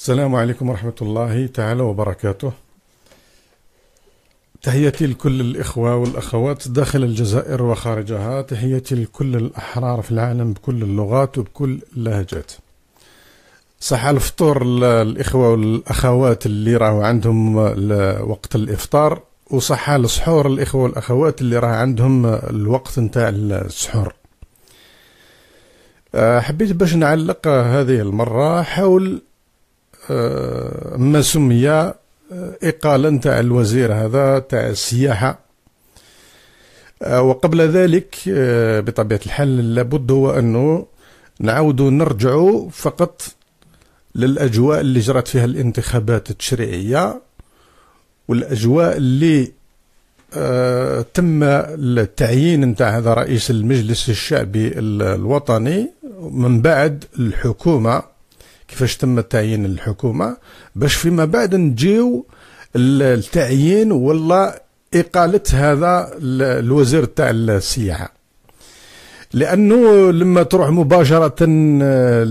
السلام عليكم ورحمة الله تعالى وبركاته تحياتي لكل الإخوة والأخوات داخل الجزائر وخارجها تحياتي لكل الأحرار في العالم بكل اللغات وبكل اللهجات صح الفطور الإخوة والأخوات اللي راهو عندهم وقت الإفطار وصح السحور الإخوة والأخوات اللي راه عندهم الوقت نتاع السحور أه، حبيت باش نعلق هذه المرة حول ما سمي آه، إقالا تاع الوزير هذا تاع السياحة آه، وقبل ذلك آه، بطبيعة الحال لابد هو أنه نعود نرجع فقط للأجواء اللي جرت فيها الانتخابات التشريعية والأجواء اللي آه تم التعيين نتاع هذا رئيس المجلس الشعبي الوطني من بعد الحكومة كيفاش تم تعيين الحكومه باش فيما بعد نجيو التعيين ولا اقاله هذا الوزير تاع السياحه لانه لما تروح مباشره آه،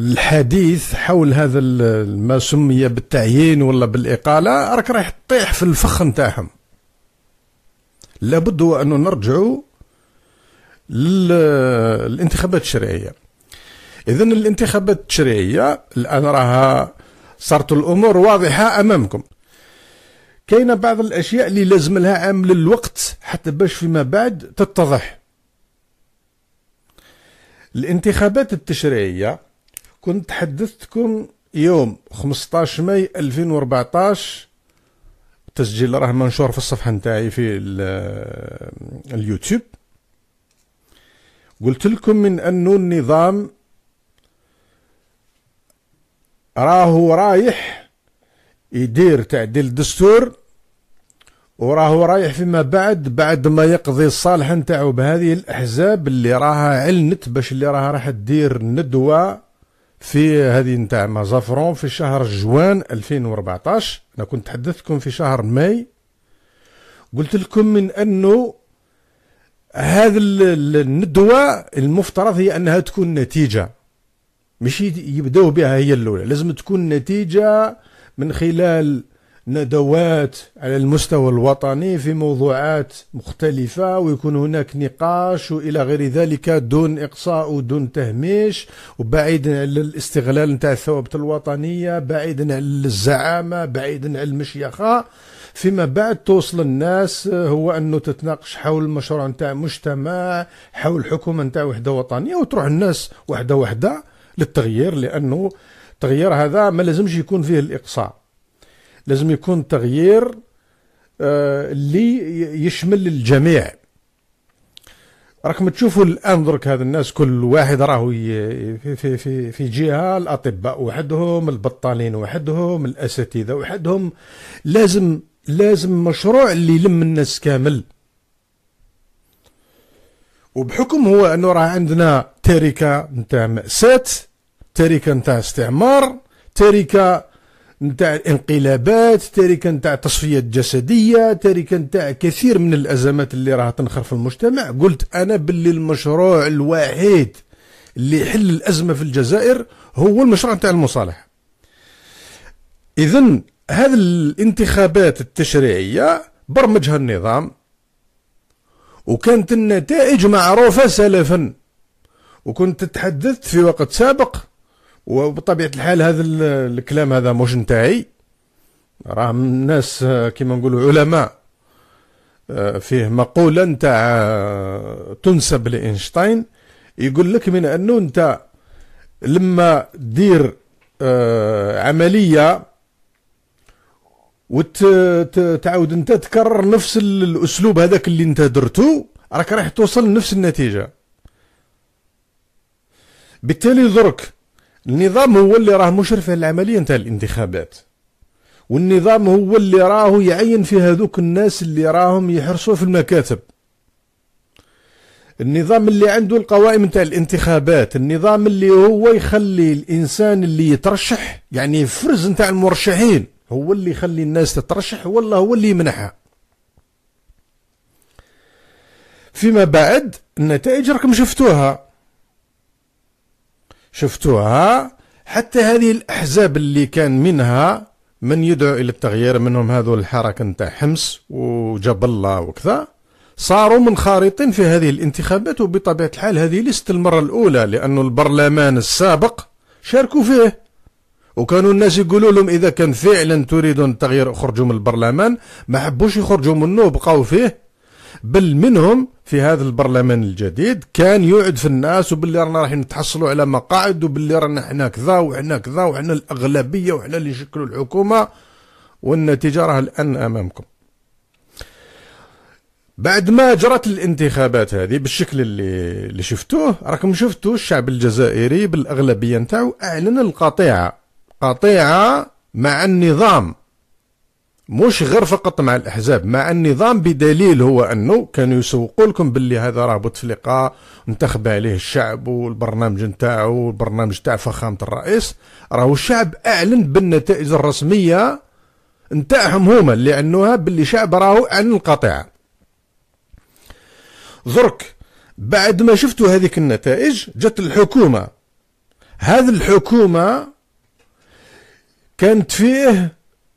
الحديث حول هذا ما سمي بالتعيين ولا بالاقاله راك رايح تطيح في الفخ نتاعهم لابد ان نرجعوا للانتخابات الشرعيه اذا الانتخابات التشريعيه الان راها صارت الامور واضحه امامكم كاينه بعض الاشياء اللي لازم لها عامل الوقت حتى باش فيما بعد تتضح الانتخابات التشريعيه كنت حدثتكم يوم 15 ماي 2014 التسجيل راه منشور في الصفحه نتاعي في اليوتيوب قلت لكم من أنه النظام راهو رايح يدير تعديل الدستور وراهو رايح فيما بعد بعد ما يقضي الصالح نتاعو بهذه الاحزاب اللي راها علنت باش اللي راها راح تدير ندوه في هذه نتاع مازافرون في شهر جوان 2014 انا كنت حدثتكم في شهر ماي قلت لكم من انه هذه الندوه المفترض هي انها تكون نتيجه مش يبداو بها هي الاولى لازم تكون نتيجه من خلال ندوات على المستوى الوطني في موضوعات مختلفة ويكون هناك نقاش وإلى غير ذلك دون إقصاء ودون تهميش وبعيدا على الاستغلال نتاع الثوابت الوطنية بعيدا على الزعامة بعيدا على المشيخة فيما بعد توصل الناس هو أنه تتناقش حول مشروع نتاع مجتمع حول حكومة نتاع وحدة وطنية وتروح الناس وحدة وحدة للتغيير لأنه التغيير هذا ما لازمش يكون فيه الإقصاء لازم يكون تغيير آه، اللي يشمل الجميع راكم تشوفوا الان درك هذا الناس كل واحد راهو في في في جهه الاطباء وحدهم البطالين وحدهم الاساتذه وحدهم لازم لازم مشروع اللي يلم الناس كامل وبحكم هو انه راه عندنا تركه نتاع مأساة تركه نتاع استعمار تركه نتاع الانقلابات تركه نتاع التصفيات الجسديه تركه نتاع كثير من الازمات اللي راها تنخر في المجتمع قلت انا باللي المشروع الوحيد اللي يحل الازمه في الجزائر هو المشروع نتاع المصالحه اذا هذه الانتخابات التشريعيه برمجها النظام وكانت النتائج معروفة سلفا وكنت تحدثت في وقت سابق وبطبيعة الحال هذا الكلام هذا مش نتاعي راه الناس كما نقولوا علماء آه، فيه مقولة نتاع آه، تنسب لإينشتاين يقول لك من أنه أنت لما دير آه، عملية وتعاود انت تكرر نفس الاسلوب هذاك اللي انت درتو راك راح توصل لنفس النتيجه بالتالي درك النظام هو اللي راه مشرف على العمليه نتاع الانتخابات والنظام هو اللي راهو يعين في هذوك الناس اللي راهم يحرصوا في المكاتب النظام اللي عنده القوائم نتاع الانتخابات النظام اللي هو يخلي الانسان اللي يترشح يعني فرز نتاع المرشحين هو اللي يخلي الناس تترشح ولا هو اللي يمنحها فيما بعد النتائج راكم شفتوها شفتوها حتى هذه الأحزاب اللي كان منها من يدعو إلى التغيير منهم هذو الحركة نتاع حمص وجاب الله وكذا صاروا منخرطين في هذه الانتخابات وبطبيعة الحال هذه ليست المرة الأولى لأن البرلمان السابق شاركوا فيه وكانوا الناس يقولوا لهم اذا كان فعلا تريدون التغيير اخرجوا من البرلمان ما حبوش يخرجوا منه وبقاو فيه بل منهم في هذا البرلمان الجديد كان يعد في الناس وباللي رانا راح نتحصلوا على مقاعد وباللي رانا حنا كذا وحنا كذا وحنا الاغلبيه وحنا اللي نشكلوا الحكومه والنتيجه راه الان امامكم بعد ما جرت الانتخابات هذه بالشكل اللي اللي شفتوه راكم شفتوا الشعب الجزائري بالاغلبيه نتاعو اعلن القطيعه قطيعة مع النظام مش غير فقط مع الأحزاب مع النظام بدليل هو أنه كانوا يسوقوا لكم باللي هذا راه بوتفليقة انتخب عليه الشعب والبرنامج نتاعو والبرنامج تاع فخامة الرئيس راهو الشعب أعلن بالنتائج الرسمية نتاعهم هما اللي عنوها باللي شعب راهو عن القطيعة ذرك بعد ما شفتوا هذيك النتائج جت الحكومة هذه الحكومة كانت فيه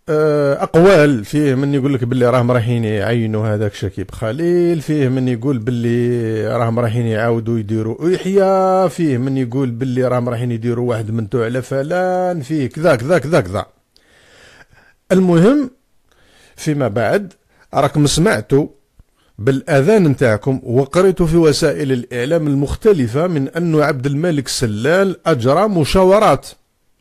آه، اقوال فيه من يقول لك باللي راهم رايحين يعينوا هذاك شكيب خليل فيه من يقول باللي راهم رايحين يعاودوا يديروا يحيى فيه من يقول باللي راهم رايحين يديروا واحد تو على فلان فيه كذا كذا كذا كذا المهم فيما بعد راكم سمعتوا بالاذان نتاعكم وقريتوا في وسائل الاعلام المختلفه من انه عبد الملك سلال اجرى مشاورات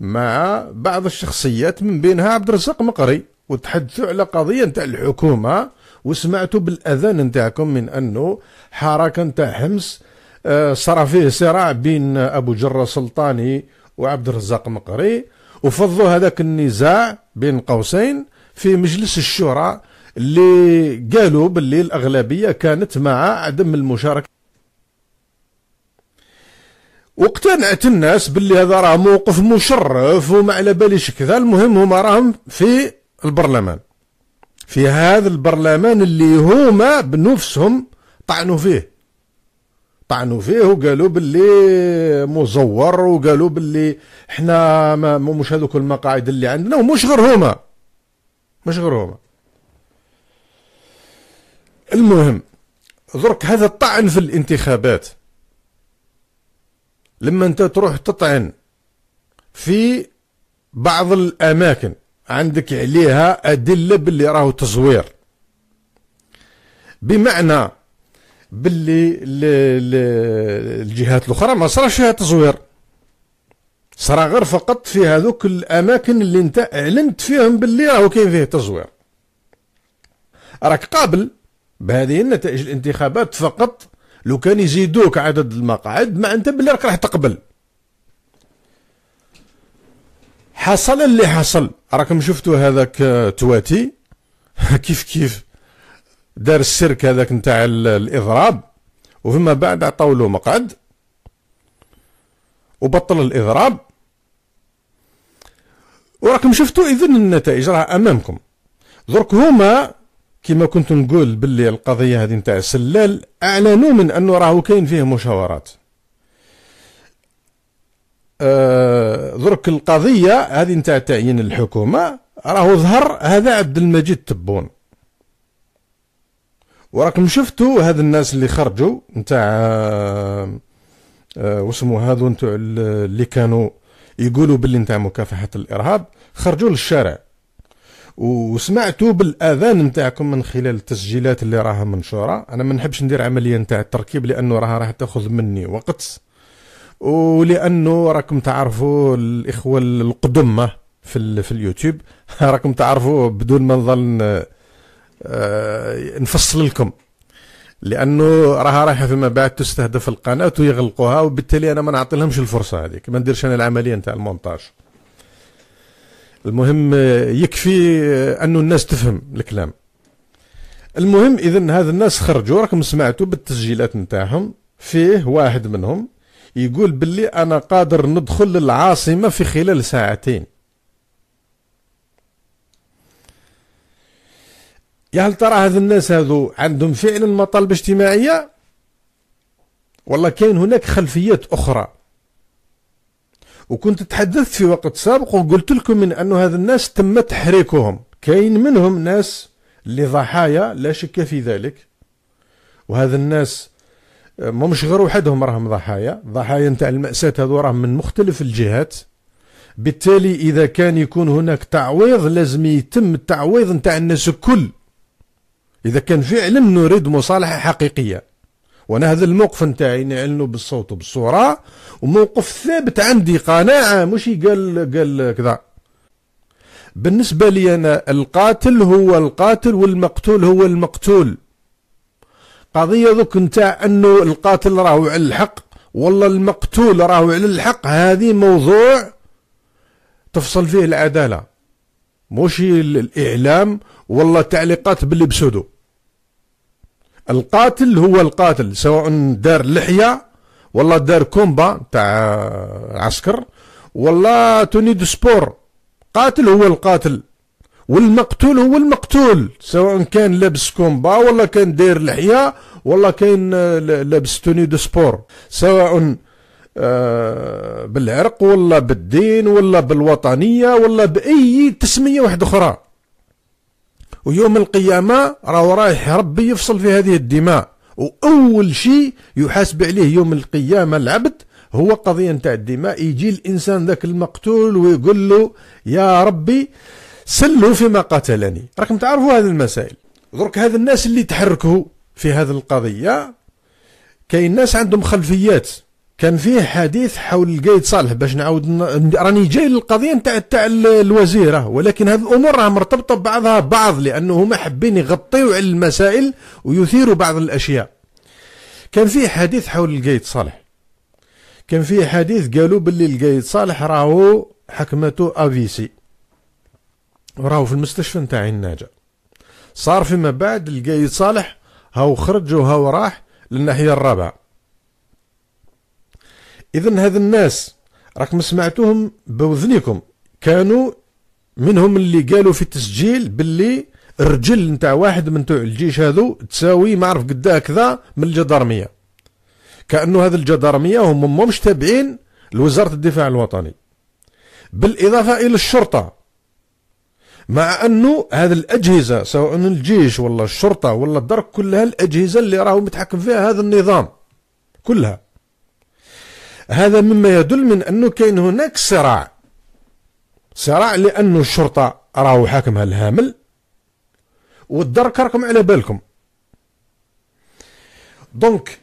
مع بعض الشخصيات من بينها عبد الرزاق مقري وتحدثوا على قضية نتاع الحكومة وسمعتوا بالأذان نتاعكم من أنه حركة نتاع حمص آه، صار فيه صراع بين أبو جرة سلطاني وعبد الرزاق مقري وفضوا هذاك النزاع بين قوسين في مجلس الشورى اللي قالوا باللي الأغلبية كانت مع عدم المشاركة واقتنعت الناس باللي هذا راه موقف مشرف وما على باليش كذا المهم هما راهم في البرلمان في هذا البرلمان اللي هما بنفسهم طعنوا فيه طعنوا فيه وقالوا باللي مزور وقالوا باللي احنا ما مش هذوك المقاعد اللي عندنا ومش غير هما مش غير هما المهم درك هذا الطعن في الانتخابات لما انت تروح تطعن في بعض الاماكن عندك عليها ادله باللي راهو تزوير بمعنى باللي الجهات الاخرى ما صراش فيها تزوير صرا غير فقط في هذوك الاماكن اللي انت اعلنت فيهم باللي راهو كاين فيه تزوير راك قابل بهذه النتائج الانتخابات فقط لو كان يزيدوك عدد المقاعد ما انت باللي راك راح تقبل حصل اللي حصل راكم شفتوا هذاك تواتي كيف كيف دار السيرك هذاك نتاع الاضراب وفيما بعد عطاو له مقعد وبطل الاضراب وراكم شفتوا اذن النتائج راه امامكم درك هما كما كنت نقول باللي القضيه هذه نتاع السلال اعلنوا من انه راهو كاين فيه مشاورات أه درك القضيه هذه نتاع تعيين الحكومه راهو ظهر هذا عبد المجيد تبون وراكم شفتوا هذ الناس اللي خرجوا نتاع أه واسمو هذو نتاع اللي كانوا يقولوا باللي نتاع مكافحه الارهاب خرجوا للشارع وسمعتوا بالاذان نتاعكم من خلال التسجيلات اللي راها منشوره انا ما نحبش ندير عمليه نتاع التركيب لانه راها راح تاخذ مني وقت ولانه راكم تعرفوا الاخوه القدمه في في اليوتيوب راكم تعرفوا بدون ما نظل آه، نفصل لكم لانه راها رايحه فيما بعد تستهدف القناه ويغلقوها وبالتالي انا ما نعطي لهمش الفرصه هذيك ما نديرش انا العمليه نتاع المونتاج المهم يكفي أنه الناس تفهم الكلام المهم إذا هذا الناس خرجوا راكم سمعتوا بالتسجيلات نتاعهم فيه واحد منهم يقول باللي أنا قادر ندخل للعاصمة في خلال ساعتين يا هل ترى هذا الناس هذو عندهم فعلا مطالب اجتماعية ولا كاين هناك خلفيات أخرى وكنت تحدثت في وقت سابق وقلت لكم من أن هذا الناس تم تحريكهم كاين منهم ناس اللي ضحايا لا شك في ذلك وهذا الناس آه، ما مش غير وحدهم راهم ضحايا ضحايا نتاع المأساة هذو راهم من مختلف الجهات بالتالي إذا كان يكون هناك تعويض لازم يتم التعويض نتاع الناس الكل إذا كان فعلا نريد مصالحة حقيقية وانا هذا الموقف نتاعي نعلنه بالصوت وبالصوره وموقف ثابت عندي قناعه مش قال قال كذا بالنسبه لي انا القاتل هو القاتل والمقتول هو المقتول قضيه ذوك نتاع انه القاتل راهو على الحق والله المقتول راهو على الحق هذه موضوع تفصل فيه العداله مش الاعلام والله تعليقات باللي بسودو القاتل هو القاتل سواء دار لحية ولا دار كومبا تاع عسكر ولا توني دو سبور قاتل هو القاتل والمقتول هو المقتول سواء كان لابس كومبا ولا كان داير لحية ولا كان لابس توني دو سبور سواء آه، بالعرق ولا بالدين ولا بالوطنية ولا بأي تسمية واحدة أخرى ويوم القيامة راه رايح ربي يفصل في هذه الدماء وأول شيء يحاسب عليه يوم القيامة العبد هو قضية نتاع الدماء يجي الإنسان ذاك المقتول ويقول له يا ربي سلوا فيما قتلني راكم تعرفوا هذه المسائل درك هذا الناس اللي تحركوا في هذه القضية كاين ناس عندهم خلفيات كان فيه حديث حول القايد صالح باش نعاود راني جاي للقضيه نتاع تاع الوزيره ولكن هذه الامور راه مرتبطه ببعضها بعض لانه هما حابين يغطيو على المسائل ويثيروا بعض الاشياء كان فيه حديث حول القايد صالح كان فيه حديث قالوا باللي القايد صالح راهو حكمته افيسي راهو في المستشفى نتاع الناجه صار فيما بعد القايد صالح هاو خرج وهاو راح للناحيه الرابعه اذا هذ الناس راكم سمعتوهم باذنكم كانوا منهم اللي قالوا في التسجيل باللي الرجل نتاع واحد من تو الجيش هذو تساوي ما عرف قد كذا من الجدارميه كانه هذا الجدارميه هم مش تابعين لوزاره الدفاع الوطني بالاضافه الى الشرطه مع انه هذه الاجهزه سواء الجيش ولا الشرطه ولا الدرك كلها الاجهزه اللي راهو متحكم فيها هذا النظام كلها هذا مما يدل من أنه كاين هناك صراع صراع لأنه الشرطة راهو حاكمها الهامل والدرك راكم على بالكم دونك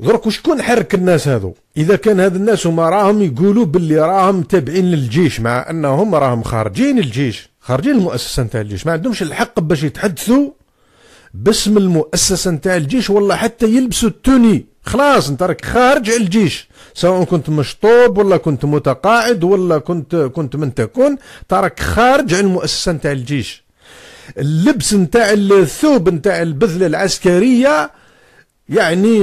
درك وشكون حرك الناس هذو اذا كان هاد الناس هما راهم يقولوا باللي راهم تابعين للجيش مع انهم راهم خارجين الجيش خارجين المؤسسه نتاع الجيش ما عندهمش الحق باش يتحدثوا باسم المؤسسه نتاع الجيش ولا حتى يلبسوا التوني خلاص انت راك خارج على الجيش سواء كنت مشطوب ولا كنت متقاعد ولا كنت كنت من تكون تراك خارج على المؤسسه نتاع الجيش اللبس نتاع الثوب نتاع البذله العسكريه يعني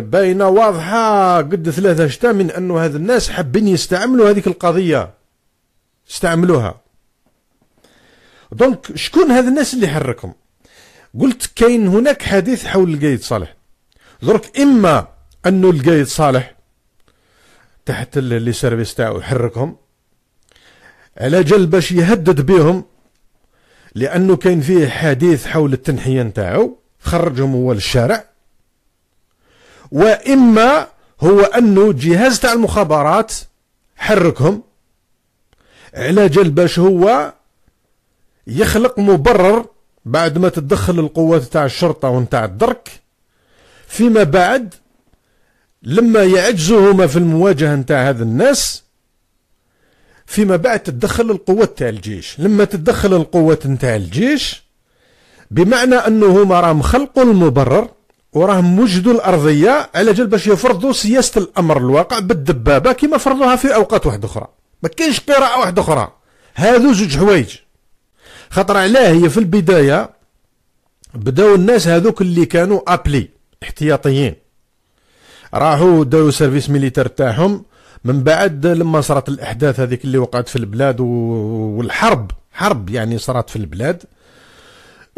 باينه واضحه قد ثلاثه شتا من انه هذا الناس حابين يستعملوا هذيك القضيه استعملوها دونك شكون هذ الناس اللي حركهم قلت كاين هناك حديث حول القايد صالح درك اما انه القايد صالح تحت لي سيرفيس تاعو يحركهم على جل باش يهدد بهم لانه كاين فيه حديث حول التنحيه نتاعو خرجهم هو للشارع واما هو انه جهاز تاع المخابرات حركهم على جل باش هو يخلق مبرر بعد ما تدخل القوات تاع الشرطه ونتاع الدرك فيما بعد لما يعجزهما في المواجهة نتاع هذا الناس فيما بعد تدخل القوة نتاع الجيش لما تدخل القوة نتاع الجيش بمعنى هما راهم خلقوا المبرر وراهم وجدوا الأرضية على جال باش يفرضوا سياسة الأمر الواقع بالدبابة كما فرضوها في أوقات واحدة أخرى ما كاينش قراءة واحدة أخرى هذو زوج حوايج خطر علاه هي في البداية بداو الناس هذوك اللي كانوا أبلي احتياطيين راحوا داروا سيرفيس ميليتير تاعهم من بعد لما صارت الاحداث هذيك اللي وقعت في البلاد والحرب حرب يعني صارت في البلاد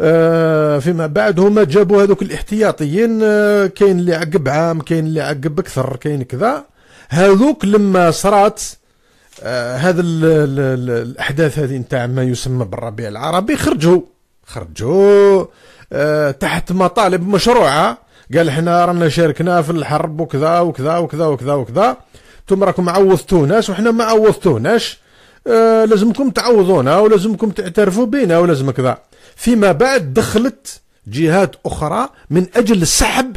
آه، فيما بعد هما جابوا هذوك الاحتياطيين آه، كاين اللي عقب عام كاين اللي عقب اكثر كاين كذا هذوك لما صرات آه، هذا الاحداث هذه نتاع ما يسمى بالربيع العربي خرجوا خرجوا تحت مطالب مشروعه قال حنا رانا شاركنا في الحرب وكذا وكذا وكذا وكذا وكذا انتم راكم عوضتوناش وحنا ما عوضتوناش آه لازمكم تعوضونا ولازمكم تعترفوا بينا ولازم كذا فيما بعد دخلت جهات اخرى من اجل سحب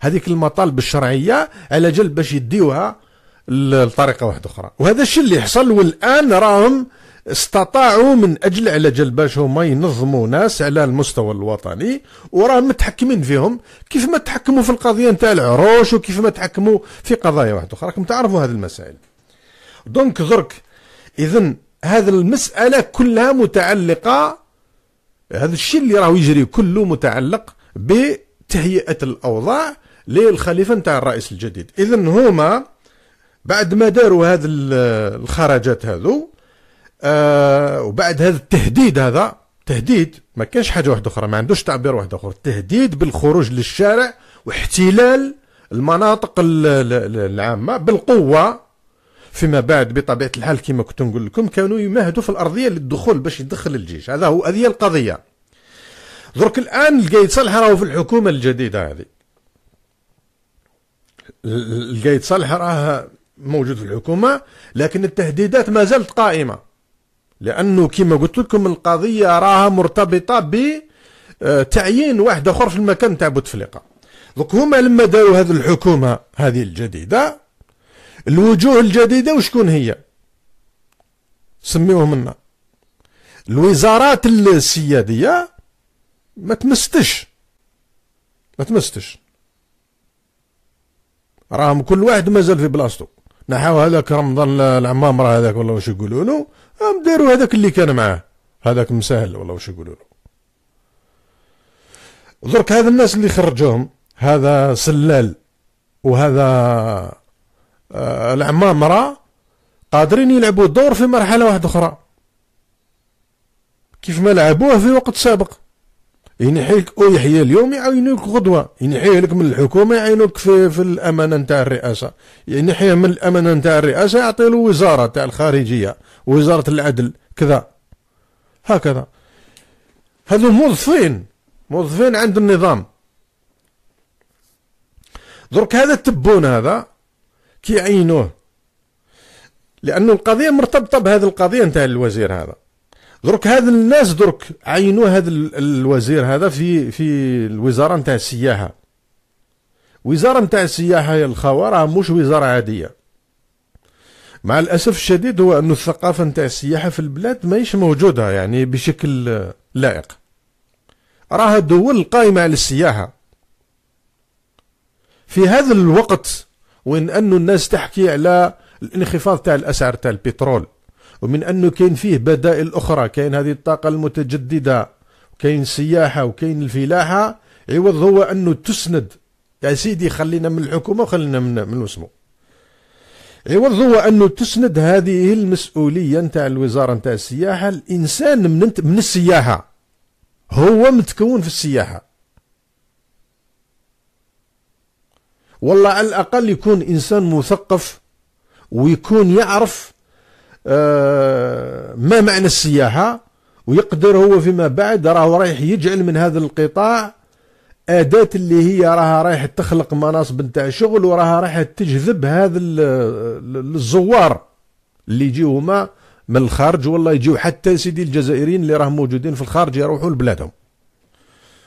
هذيك المطالب الشرعيه على جل باش يديوها لطريقه واحده اخرى وهذا الشيء اللي حصل والان راهم استطاعوا من اجل على جال باش هما ينظموا ناس على المستوى الوطني وراهم متحكمين فيهم كيف ما تحكموا في القضيه نتاع العروش وكيف ما تحكموا في قضايا واحده اخرى راكم تعرفوا هذه المسائل دونك درك اذا هذه المساله كلها متعلقه هذا الشيء اللي راهو يجري كله متعلق بتهيئه الاوضاع للخليفه نتاع الرئيس الجديد اذا هما بعد ما داروا هذه الخرجات هذو آه، وبعد هذا التهديد هذا تهديد ما كانش حاجه واحده اخرى ما عندوش تعبير واحد اخر تهديد بالخروج للشارع واحتلال المناطق العامه بالقوه فيما بعد بطبيعه الحال كما كنت نقول لكم كانوا يمهدوا في الارضيه للدخول باش يدخل الجيش هذا هو هذه القضيه درك الان القايد صالح راهو في الحكومه الجديده هذه القايد صالح راه موجود في الحكومه لكن التهديدات ما زالت قائمه لانه كما قلت لكم القضيه راها مرتبطه ب آه، تعيين واحد اخر في المكان تاع بوتفليقه دوك هما لما داروا هذه الحكومه هذه الجديده الوجوه الجديده وشكون هي سميوهم لنا الوزارات السياديه ما تمستش ما تمستش راهم كل واحد مازال في بلاصتو نحاو هذاك رمضان العمام راه هذاك والله واش يقولوا له داروا هذاك اللي كان معاه هذاك مسهل والله واش يقولوا له درك هذا الناس اللي خرجوهم هذا سلال وهذا العمامرة العمام راه قادرين يلعبوا دور في مرحله واحده اخرى كيف ما لعبوه في وقت سابق ينحيك او يحيى اليوم يعينوك غدوه ينحيه لك من الحكومه يعينوك في, في الامانه نتاع الرئاسه ينحيه من الامانه نتاع الرئاسه يعطي له وزاره تاع الخارجيه وزاره العدل كذا هكذا هذو موظفين موظفين عند النظام درك هذا التبون هذا كيعينوه لانه القضيه مرتبطه بهذه القضيه نتاع الوزير هذا درك هاد الناس درك عينوا هاد الوزير هذا في في الوزاره نتاع السياحه وزاره نتاع السياحه يا الخوار مش وزاره عاديه مع الاسف الشديد هو ان الثقافه نتاع السياحه في البلاد ماهيش موجوده يعني بشكل لائق راها دول قائمه على السياحه في هذا الوقت وين انه الناس تحكي على الانخفاض تاع الاسعار تاع البترول ومن انه كاين فيه بدائل اخرى كاين هذه الطاقه المتجدده وكاين السياحه وكاين الفلاحه عوض هو انه تسند يا سيدي خلينا من الحكومه وخلينا من من وسمو عوض هو انه تسند هذه المسؤوليه نتاع الوزاره نتاع السياحه الانسان من من السياحه هو متكون في السياحه والله على الاقل يكون انسان مثقف ويكون يعرف آه، ما معنى السياحة ويقدر هو فيما بعد راه رايح يجعل من هذا القطاع أداة اللي هي راها رايح تخلق مناصب نتاع شغل وراها رايح تجذب هذا الزوار اللي يجيو هما من الخارج والله يجيو حتى سيدي الجزائريين اللي راهم موجودين في الخارج يروحوا لبلادهم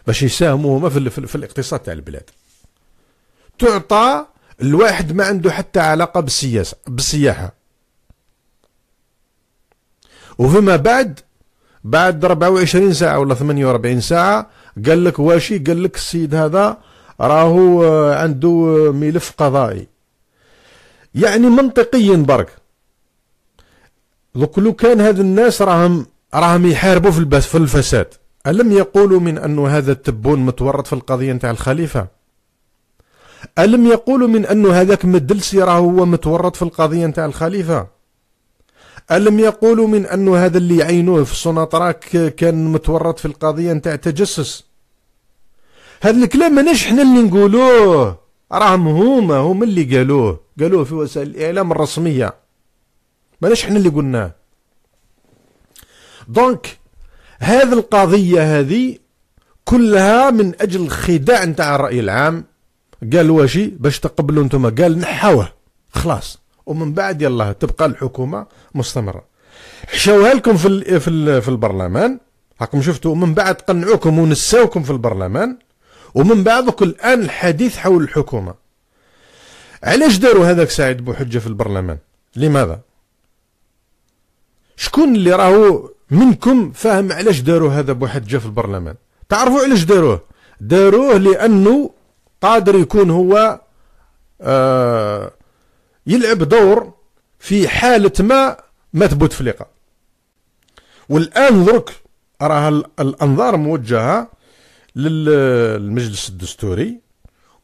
باش يساهموا هما في, في, في الاقتصاد تاع البلاد تعطى الواحد ما عنده حتى علاقة بالسياسة بالسياحة وفيما بعد بعد 24 ساعة ولا 48 ساعة قال لك واشي قال لك السيد هذا راهو آه، عنده آه، ملف قضائي يعني منطقيا برك لو كان هاد الناس راهم راهم يحاربوا في في الفساد ألم يقولوا من أن هذا التبون متورط في القضية نتاع الخليفة ألم يقولوا من أن هذاك مدلسي راهو هو متورط في القضية نتاع الخليفة ألم يقولوا من أنه هذا اللي عينوه في سوناطراك كان متورط في القضية نتاع التجسس هذا الكلام ماناش حنا اللي نقولوه راهم هما هما اللي قالوه قالوه في وسائل الإعلام الرسمية ماناش حنا اللي قلناه دونك هذه القضية هذه كلها من أجل خداع نتاع الرأي العام قال واشي باش تقبلوا انتم قال نحاوه خلاص ومن بعد يلا تبقى الحكومه مستمره حشوها لكم في في في البرلمان راكم شفتوا من بعد قنعوكم ونساوكم في البرلمان ومن بعدك الان الحديث حول الحكومه علاش داروا هذاك سعيد بوحجه في البرلمان لماذا شكون اللي راهو منكم فاهم علاش داروا هذا بوحجه في البرلمان تعرفوا علاش داروه داروه لانه قادر يكون هو آه يلعب دور في حالة ما ما تبوت فليقة والآن درك راه الأنظار موجهة للمجلس الدستوري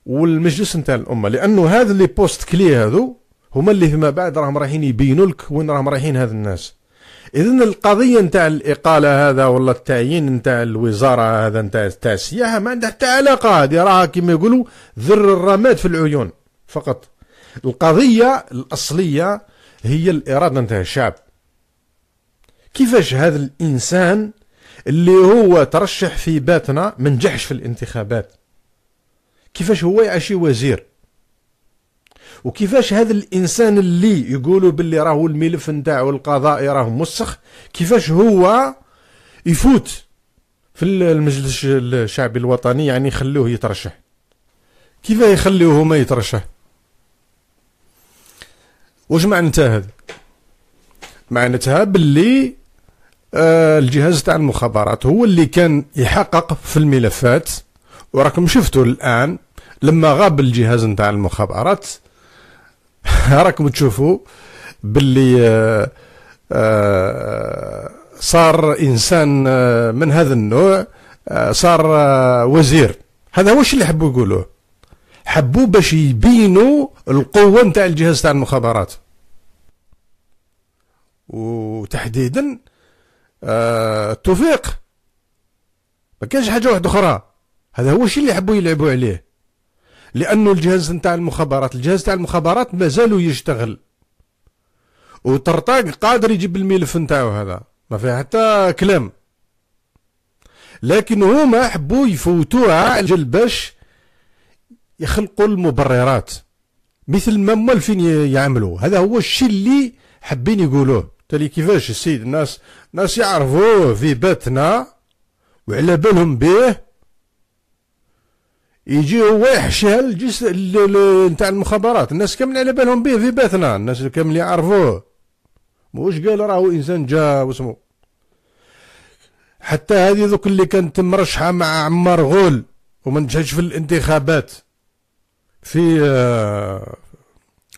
والمجلس نتاع الأمة لأنه هذا اللي بوست كلي هذو هما اللي فيما بعد راهم رايحين يبينوا لك وين راهم رايحين هذ الناس إذن القضية نتاع الإقالة هذا ولا التعيين نتاع الوزارة هذا نتاع السياحة ما عندها حتى علاقة هذه راها كيما يقولوا ذر الرماد في العيون فقط القضية الأصلية هي الإرادة نتاع الشعب كيفاش هذا الإنسان اللي هو ترشح في باتنا ما نجحش في الانتخابات كيفاش هو يعشي وزير وكيفاش هذا الانسان اللي يقولوا باللي راهو الملف نتاعو القضائي راه مسخ كيفاش هو يفوت في المجلس الشعبي الوطني يعني يخلوه يترشح كيف يخلوه ما يترشح واش معناتها هذا معناتها باللي آه الجهاز تاع المخابرات هو اللي كان يحقق في الملفات وراكم شفتوا الان لما غاب الجهاز نتاع المخابرات راكم تشوفوا باللي آه آه صار انسان آه، من هذا النوع آه، صار آه، وزير هذا واش اللي حبوا يقولوه حبوا باش يبينوا القوه نتاع الجهاز تاع المخابرات وتحديدا آه التوفيق ما كانش حاجه واحده اخرى هذا هو الشيء اللي حبوا يلعبوا عليه لانه الجهاز نتاع المخابرات الجهاز نتاع المخابرات مازالوا يشتغل وطرطاق قادر يجيب الملف نتاعو هذا ما فيها حتى كلام لكن هما حبوا يفوتوها على باش يخلقوا المبررات مثل ما مال فين يعملوا هذا هو الشيء اللي حابين يقولوه تالي كيفاش السيد الناس ناس يعرفوه في باتنا وعلى بالهم به يجي هو يحشيها الجس نتاع المخابرات الناس كامل على بالهم به في باتنا الناس كامل يعرفوه موش قال راهو انسان جا واسمو حتى هذه ذوك اللي كانت مرشحه مع عمار غول وما نجحش في الانتخابات في آه،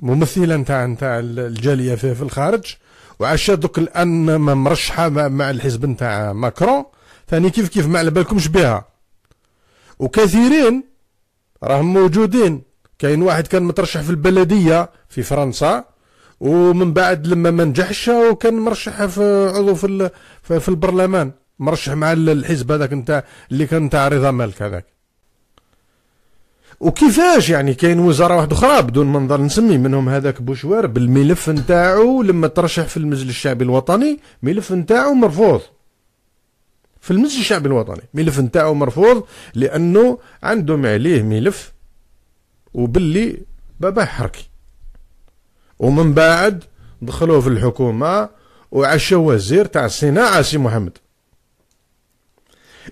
ممثله نتاع نتاع الجاليه في, في الخارج وعشا دوك الان مرشحه مع الحزب نتاع ماكرون ثاني كيف كيف ما على بالكمش بها وكثيرين راهم موجودين كاين واحد كان مترشح في البلديه في فرنسا ومن بعد لما ما نجحش وكان مرشح في عضو في في البرلمان مرشح مع الحزب هذاك نتاع اللي كان نتاع رضا مالك هذاك وكيفاش يعني كاين وزاره واحده اخرى بدون منظر نسمي منهم هذاك بوشوار بالملف نتاعو لما ترشح في المجلس الشعبي الوطني ملف نتاعو مرفوض في المجلس الشعبي الوطني ملف نتاعو مرفوض لانه عندهم عليه ملف وباللي بابا حركي ومن بعد دخلوه في الحكومه وعشى وزير تاع الصناعه سي محمد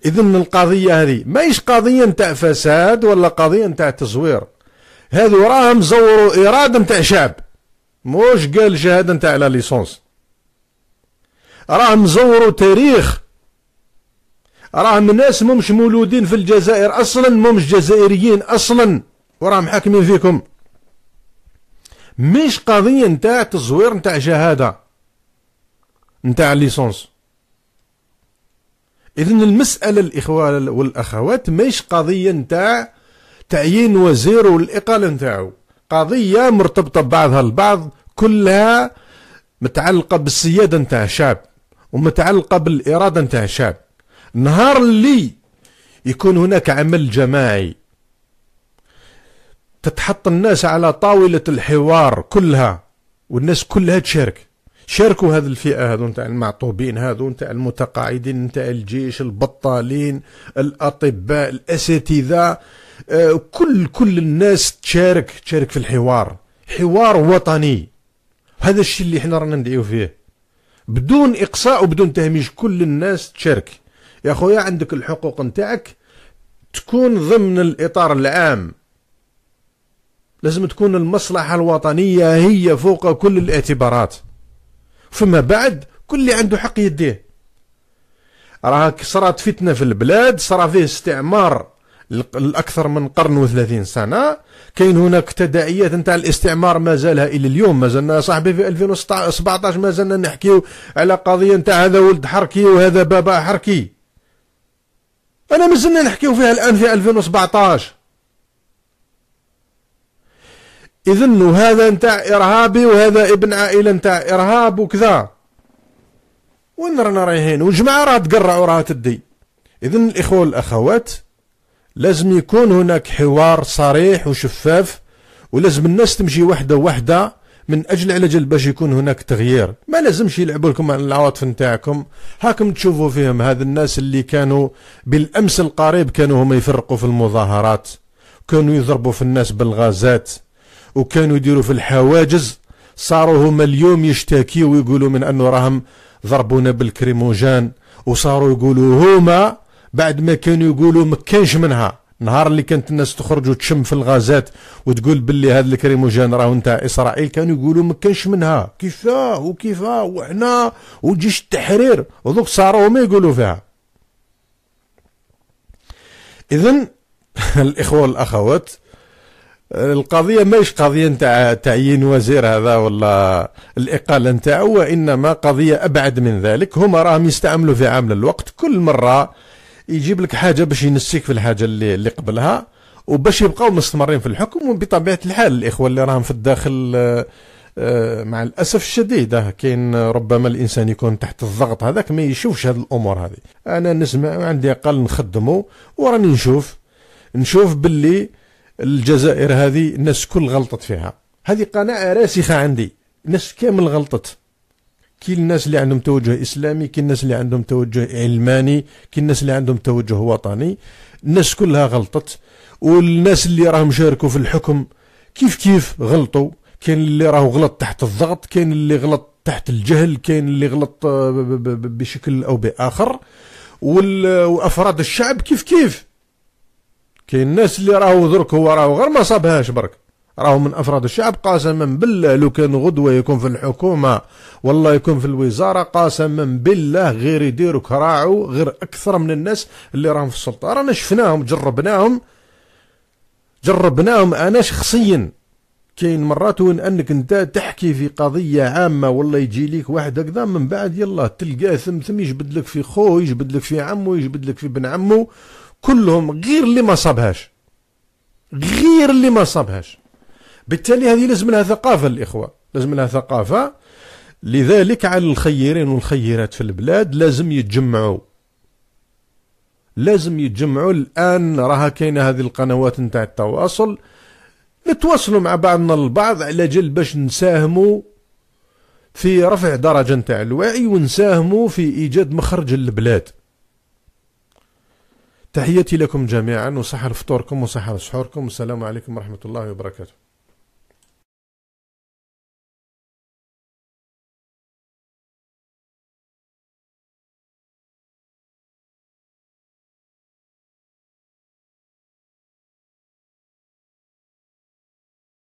إذا القضية هذه ماهيش قضية نتاع فساد ولا قضية نتاع تزوير هذو راهم زوروا إرادة نتاع شعب موش قال شهادة نتاع لا ليسونس راهم زوروا تاريخ راهم ناس مش مولودين في الجزائر أصلا مش جزائريين أصلا وراهم حاكمين فيكم مش قضية نتاع تزوير نتاع شهادة نتاع ليسونس اذا المساله الاخوه والاخوات ماهيش قضيه نتاع تعيين وزير والاقاله نتاعو قضيه مرتبطه ببعضها البعض كلها متعلقه بالسياده نتاع الشعب ومتعلقه بالاراده نتاع الشعب نهار اللي يكون هناك عمل جماعي تتحط الناس على طاوله الحوار كلها والناس كلها تشارك شاركوا هذه الفئه هذو نتاع المعطوبين هذو نتاع المتقاعدين نتاع الجيش البطالين الاطباء الاساتذه آه، كل كل الناس تشارك تشارك في الحوار حوار وطني هذا الشيء اللي احنا رانا ندعيو فيه بدون اقصاء وبدون تهميش كل الناس تشارك يا خويا عندك الحقوق نتاعك تكون ضمن الاطار العام لازم تكون المصلحه الوطنيه هي فوق كل الاعتبارات فما بعد كل اللي عنده حق يديه راه صرات فتنه في البلاد صرا فيه استعمار الأكثر من قرن و30 سنة كاين هناك تداعيات نتاع الاستعمار ما زالها إلى اليوم ما زلنا صاحبي في 2017 ما زلنا نحكيو على قضية نتاع هذا ولد حركي وهذا بابا حركي أنا ما زلنا نحكيو فيها الآن في 2017 إذن هذا نتاع إرهابي وهذا ابن عائلة نتاع إرهاب وكذا وين رانا رايحين وجماعة راه تقرع وراها تدي إذن الإخوة والأخوات لازم يكون هناك حوار صريح وشفاف ولازم الناس تمشي وحده وحده من اجل على جل باش يكون هناك تغيير ما لازمش يلعبوا لكم على العواطف نتاعكم هاكم تشوفوا فيهم هذا الناس اللي كانوا بالامس القريب كانوا هما يفرقوا في المظاهرات كانوا يضربوا في الناس بالغازات وكانوا يديروا في الحواجز صاروا هما اليوم يشتكيوا ويقولوا من انه راهم ضربونا بالكريموجان وصاروا يقولوا هما بعد ما كانوا يقولوا ما كانش منها نهار اللي كانت الناس تخرج وتشم في الغازات وتقول باللي هذا الكريموجان راهو نتاع اسرائيل كانوا يقولوا ما كانش منها كيفاه وكيفاه وحنا وجيش التحرير ودوك صاروا ما يقولوا فيها اذا الاخوه والاخوات القضيه ماهيش قضيه نتاع تعيين وزير هذا ولا الاقاله نتاعو وانما قضيه ابعد من ذلك هما راهم يستعملوا في عامل الوقت كل مره يجيب لك حاجه باش ينسيك في الحاجه اللي, اللي قبلها وباش يبقاو مستمرين في الحكم وبطبيعه الحال الاخوه اللي راهم في الداخل آه، آه، مع الاسف الشديد آه، كاين ربما الانسان يكون تحت الضغط هذاك ما يشوفش هذه الامور هذه انا نسمع عندي اقل نخدمه وراني نشوف نشوف باللي الجزائر هذه الناس كل غلطت فيها هذه قناعة راسخة عندي الناس كامل غلطت كي الناس اللي عندهم توجه إسلامي كي الناس اللي عندهم توجه علماني كي الناس اللي عندهم توجه وطني الناس كلها غلطت والناس اللي راهم شاركوا في الحكم كيف كيف غلطوا كاين اللي راهو غلط تحت الضغط كاين اللي غلط تحت الجهل كاين اللي غلط آه، بشكل او باخر وافراد الشعب كيف كيف كاين الناس اللي راهو درك هو راهو غير ما صابهاش برك راهو من افراد الشعب قاسما بالله لو كان غدوه يكون في الحكومه والله يكون في الوزاره قاسما بالله غير يديروا كراعو غير اكثر من الناس اللي راهم في السلطه رانا شفناهم جربناهم جربناهم انا شخصيا كاين مرات وين انك انت تحكي في قضيه عامه والله يجي ليك واحد هكذا من بعد يلا تلقاه ثم ثم يجبد لك في خوه يجبد لك في عمه يجبد لك في ابن عمه كلهم غير اللي ما صابهاش غير اللي ما صابهاش بالتالي هذه لازم لها ثقافة الإخوة لازم لها ثقافة لذلك على الخيرين والخيرات في البلاد لازم يتجمعوا لازم يتجمعوا الآن راها كاينة هذه القنوات نتاع التواصل نتواصلوا مع بعضنا البعض على جل باش نساهموا في رفع درجة نتاع الوعي ونساهموا في إيجاد مخرج للبلاد تحياتي لكم جميعا وصحة لفطوركم وصحة لسحوركم والسلام عليكم ورحمة الله وبركاته